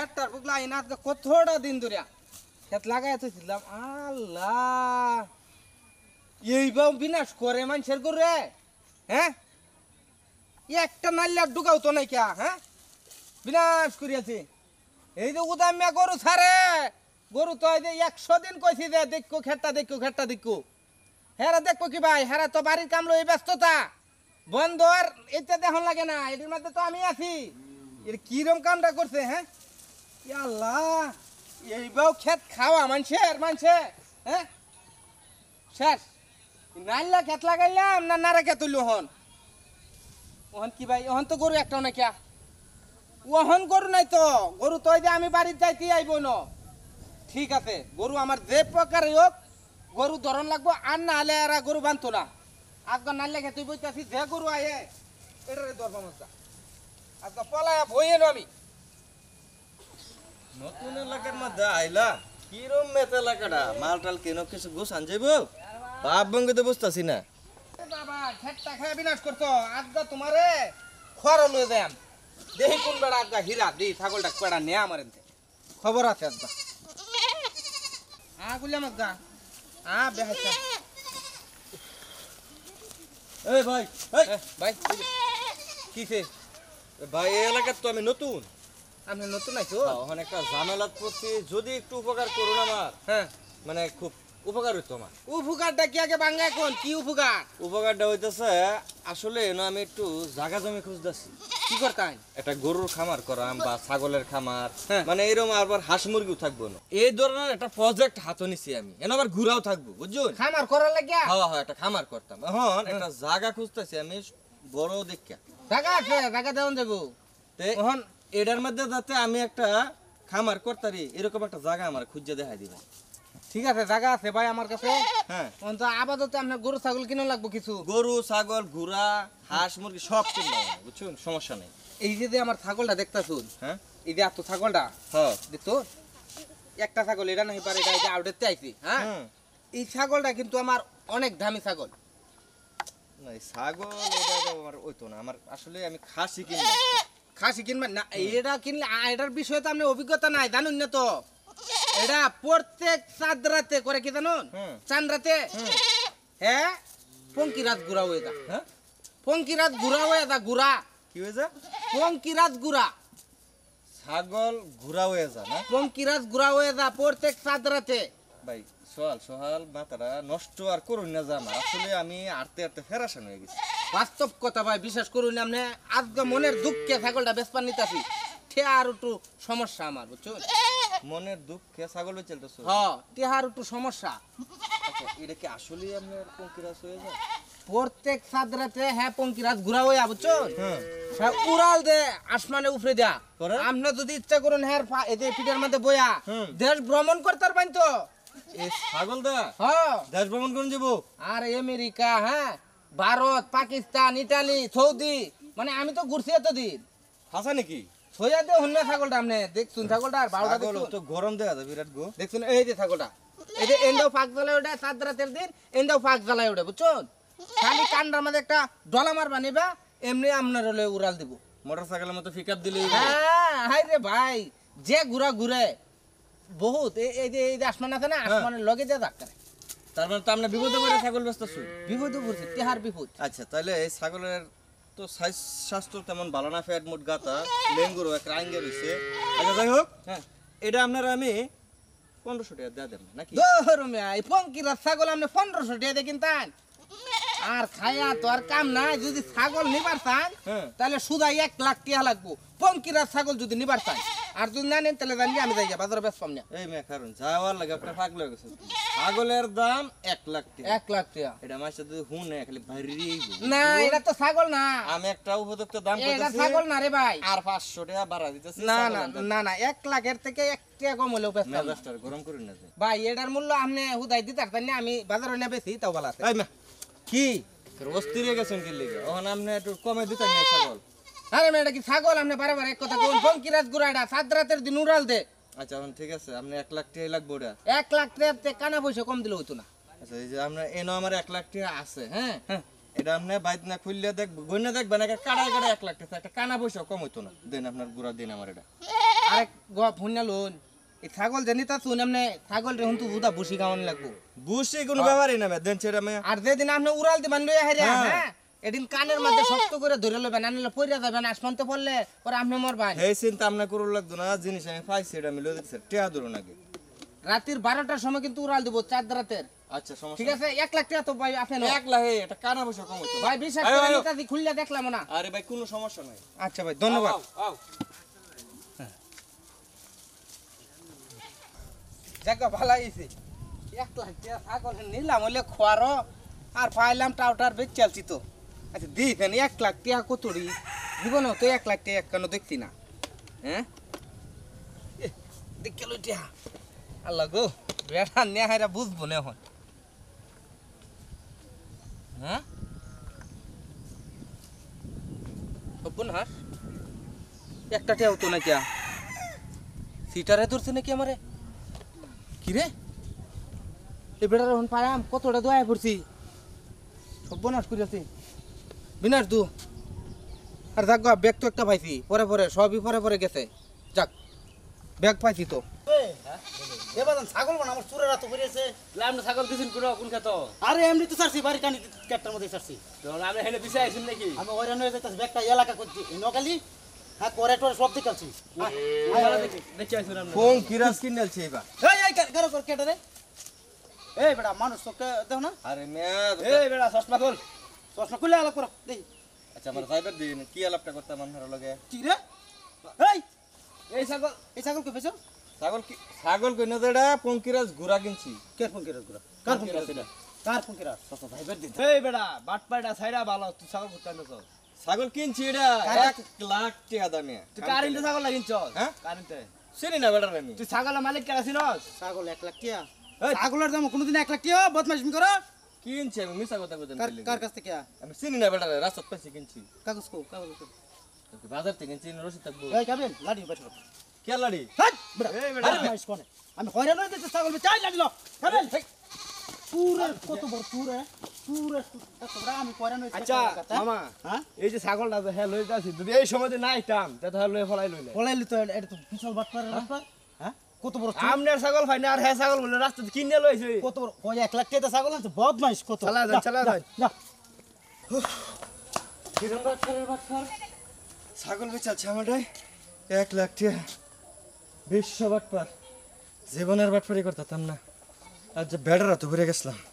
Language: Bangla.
খেতটার কতটা দিন খেত লাগাই আল্লাহ এইবার বিনাশ করে মানুষের হ্যাঁ একটা নাল্লার ঢুকাও তো নাই হ্যাঁ বিনাশ করিয়াছি এই গরু ছাড়ে গরু তো এই যে একশো দিন কইছি যে দেখো খেটটা দেখো খেটটা দেখো হেরা দেখো কি ভাই হেরা তো বাড়ির কাম এই ব্যস্ততা আর এটা দেখন লাগে না এটির মধ্যে তো আমি আছি এর কিরম কামটা করছে হ্যাঁ আল্লাহ এই বউ খেত খাওয়া মানছের মানছে হ্যাঁ শেষ নাইলা খেত লাগাইলাম না নারে খেত তুলু হন ওহন কি ভাই ওহন তো গরু একটাও না কিয়া ওহন গরু নাই তো গরু তো যে আমি বাড়ির যাইতে আইব ন ঠিক আছে গরু আমার যে প্রকার হোক গরু ধরন লাগবো আর না হলে এরা গরু বানতো না আজকে নাইলে খেতে বইতে যে গরু আয়ে এটারে দরবার মজা আজকে পলায়া ভয়ে আমি নতুন এলাকার মধ্যে আইলা কিরম মেতে এলাকাটা মালটাল কেন কিছু গোস আনজাইব বাপ বঙ্গে তো বুঝতেছি না বাবা খেটটা খেয়ে বিনাশ করতো আজগা তোমারে খড় লয়ে দেন দেখি কোন বেড়া আজগা হীরা দি ছাগলটা কেড়া নেয়া আমার খবর আছে আজগা আ গুলাম আজগা আ বেহাইছা এই ভাই ভাই কিসে ভাই এলাকার তো আমি নতুন আপনি নতুন আছো আইছো একটা ঝামেলাত পড়ছি যদি একটু উপকার করুন আমার হ্যাঁ মানে খুব উপকার হইতো আমার উপকারটা কি আগে বাঙ্গা কোন কি উপকার উপকারটা হইতেছে আসলে না আমি একটু জায়গা জমি খুঁজতেছি কি করতাম একটা গরুর খামার করাম বা ছাগলের খামার হ্যাঁ। মানে এরকম আবার হাঁস মুরগিও থাকবো না এই ধরনের একটা প্রজেক্ট হাতে নিছি আমি এনে আবার ঘুরাও থাকবো বুঝছেন খামার করার লাগে হ্যাঁ হ্যাঁ একটা খামার করতাম এখন হ্যাঁ। একটা জায়গা খুঁজতেছি আমি বড় দেখা জায়গা আছে জায়গা হ্যাঁ, দেওয়া যাবো এখন এটার মধ্যে যাতে আমি একটা খামার করতারি এরকম একটা জায়গা আমার খুঁজে দেখা দিবে ঠিক আছে জায়গা আছে ভাই আমার কাছে হ্যাঁ আপাতত আপনার গরু ছাগল কিনে লাগবো কিছু গরু ছাগল ঘোড়া হাঁস মুরগি সব কিনবো বুঝছেন সমস্যা নেই এই যে আমার ছাগলটা দেখতেছুন হ্যাঁ এই যে এত ছাগলটা হ্যাঁ দেখো একটা ছাগল এটা নাই পারে এটা আউটের চাইছি হ্যাঁ এই ছাগলটা কিন্তু আমার অনেক দামি ছাগল না ছাগল এটা আমার ওই তো না আমার আসলে আমি খাসি কিনবো খাসি কিনবেন না এটা কিনলে এটার বিষয়ে তো আপনি অভিজ্ঞতা নাই জানুন না তো এটা প্রত্যেক চাঁদ রাতে করে কি জানুন চাঁদ রাতে হ্যাঁ পঙ্কি রাত ঘুরা হয়ে যা পঙ্কি রাত ঘুরা হয়ে যা ঘুরা কি হয়ে যা পঙ্কি রাত ঘুরা ছাগল ঘুরা হয়ে যা না পঙ্কি রাত ঘুরা হয়ে যা প্রত্যেক চাঁদ রাতে ভাই সোহাল সোহাল মাতারা নষ্ট আর করুন না জানা আসলে আমি আরতে আরতে ফেরাসান হয়ে গেছি বাস্তব কথা ভাই বিশ্বাস করুন আপনি আজকে মনের দুঃখে ছাগলটা বেসপান আসি আর একটু সমস্যা আমার বুঝছো মনের দুঃখে ছাগল তো হ্যাঁ ঠেয়ার একটু সমস্যা আচ্ছা, এটা কি আসলে আপনার পঙ্কিরাজ হয়ে যায় প্রত্যেক সাদরাতে হ্যাঁ পঙ্কিরাজ ঘুরা হয়ে বুঝছো হ্যাঁ উড়াল দে আসমানে উফরে দেয়া আপনার যদি ইচ্ছা করুন হ্যাঁ এতে পিঠের মধ্যে বয়া দেশ ভ্রমণ করতে পারবেন তো ছাগল দা হ্যাঁ দেশ ভ্রমণ করুন যাবো আর আমেরিকা হ্যাঁ ভারত পাকিস্তান ইটালি সৌদি মানে আমি তো ঘুরছি এতদিন হাসা নাকি সোজা দিয়ে হন্যা ছাগলটা আপনি দেখছুন ছাগলটা আর বারোটা দেখুন তো গরম দেখা যায় বিরাট গো দেখছুন এই যে ছাগলটা এই যে এন্ডাও ফাঁক জ্বালায় ওটা সাত রাতের দিন এন্ডাও ফাঁক জ্বালায় ওটা বুঝছুন খালি কান্ডার মধ্যে একটা ডলা মারবা নিবা এমনি আপনার হলে উড়াল দিব মোটর সাইকেলের মতো পিক আপ দিলে হ্যাঁ হাই রে ভাই যে ঘুরা ঘুরে বহুত এই যে এই যে আসমান আছে না হ্যাঁ। আসমানের লগে যে ধাক্কা তার মানে তো আমরা বিপদে পড়ে ছাগল বেচতেছি বিপদে পড়ছে তেহার বিপদ আচ্ছা তাহলে এই ছাগলের তো স্বাস্থ্য তেমন ভালো না ফ্যাট মোট গাতা লেঙ্গুরও এক রাঙ্গে রয়েছে আচ্ছা যাই হোক হ্যাঁ এটা আপনার আমি পনেরোশো টাকা দেওয়া দেবেন নাকি ধরুমে এই পঙ্কিরা ছাগল আপনি পনেরোশো টাকা দিয়ে কিনতেন আর খায়া তো আর কাম নাই যদি ছাগল নিবার চান হ্যাঁ। তাহলে সুদা এক লাখ টিয়া লাগবো পঙ্কিরা ছাগল যদি নিবার চান আর তুই না নেন তাহলে জানি আমি যাই বাজারে না এই যাওয়ার লাগে আপনার ছাগলের দাম এক লাখ টাকা এক লাখ টাকা এটা না খালি ভারি না এটা তো ছাগল না আমি একটা উপযুক্ত দাম এটা ছাগল না রে ভাই আর টাকা বাড়া না না না না এক লাখের থেকে এক টাকা কম হলেও ব্যস্ত না গরম করুন না ভাই এটার মূল্য আপনি হুদাই দিতে পারতেন না আমি বাজারে না বেশি তাও ভালো আছে কি অস্থির হয়ে গেছেন কি লিগে ওখানে আপনি একটু কমে দিতে ছাগল ছাগল আপনি এক কথা সাত দিন আচ্ছা, ঠিক আছে আপনি এক লাখ লাগবো এক লাখ কানা কম দিলে আচ্ছা, এক লাখ আছে হ্যাঁ? হ্যাঁ। এক লাখ কানা কম না দিন এটা ছাগল জানি তা আপনি বুসি গাওয়ান লাগবো বুসি কোনো ব্যাপারই না দেন আমি আর যেদিন আপনি উড়াল দিবেন এদিন কানের মধ্যে শক্ত করে ধরে লবে লবেন আনলে পড়ে না আসমানতে পড়লে ওর আপনি মর ভাই এই চিন্তা আপনি করো লাগতো না জিনিস আমি পাইছি এটা মিলে দেখছি টেয়া ধরুন নাকি রাতের বারোটার সময় কিন্তু উড়াল দিব চার রাতের আচ্ছা সমস্যা ঠিক আছে এক লাখ টাকা তো ভাই আপনি না এক লাখ এটা কানা পয়সা কম হচ্ছে ভাই বিশ টাকা খুললে দেখলাম না আরে ভাই কোনো সমস্যা নাই আচ্ছা ভাই ধন্যবাদ হ্যাঁ। যাক ভালো আইছে এক লাখ টাকা ছাগল নিলাম হলে খোয়ারো আর পাইলাম টাউটার বেচ চলছি তো আচ্ছা দিই কেন এক লাখ টিয়া টাকা দিব না তো এক লাখ টিয়া এক কেন দেখতি না হ্যাঁ দেখ গেল টিয়া আল্লাহ গো বেড়া নেহারা বুঝবো না এখন হ্যাঁ উপন্যাস একটা টিয়া হতো না কিয়া সিটারে ধরছে নাকি আমারে কিরে এ এখন পারাম কতটা দয়া পড়ছি সর্বনাশ করিয়াছি বিনাশ দু আর যাক গা ব্যাগ তো একটা পাইছি পরে পরে সবই পরে পরে গেছে যাক ব্যাগ পাইছি তো ছাগল আমার তো কোন আরে এমনি তো মধ্যে নাকি এলাকা করছি হ্যাঁ করে সব রে মানুষ তোকে দেখো না আরে চশমা খোল চশমা খুলে আলাপ করো দেখি আচ্ছা আমার সাইবার দিন কি আলাপটা করতাম আমার লগে কি রে এই এই ছাগল এই ছাগল কে পেছো ছাগল কি ছাগল কইনো যেটা পঙ্কিরাজ ঘোড়া কিনছি কে পঙ্কিরাজ ঘোড়া কার পঙ্কিরাজ এটা কার পঙ্কিরাজ সস সাইবার দিন এই বেডা বাট পাইডা ছাইরা ভালো তুই ছাগল করতে না ছাগল কিনছি এটা 1 লাখ টাকা দামে তুই কার ইনতে ছাগল লাগিনছ হ্যাঁ কার ইনতে চিনি না বেডা আমি তুই ছাগলের মালিক কারা ছিনস ছাগল 1 লাখ টাকা ছাগলের দাম কোনোদিন 1 লাখ টাকা বদমাইশি করো কিনছি আমি মিশা কথা কার কাছ থেকে আমি চিনি না বেটা রাস্তা পাইছি কিনছি কাগজ কো কাগজ কো বাজার থেকে চিনি রসিদ থাকবো এই লাড়ি বেটা কে লাড়ি বেটা আরে মাইস কোনে আমি হইরা নই দিতে ছাগল চাই লাগলো কাবিন পুরে কত কত বড় আমি আচ্ছা মামা হ্যাঁ? এই যে ছাগলটা হ্যাঁ লই যাচ্ছি যদি এই সময় নাই টান তাহলে লই ফলাই লইলে ফলাই লইতো এটা তো বিশাল বাটপার হ্যাঁ? রাস্তা কত বড় আমনের ছাগল ভাই না আর হ্যাঁ ছাগল বলে রাস্তা কিনে লইছে কত বড় ওই এক লাখ টাকা ছাগল আছে বদমাইশ কত চালা যান চালা যান না কিরম বাচ্চারের বাচ্চার ছাগল বেচাচ্ছে আমারটাই এক লাখ টাকা বিশ্ব বাটপার জীবনের বাটপারি করতাম না আর যে বেড়ারা তো ঘুরে গেছিলাম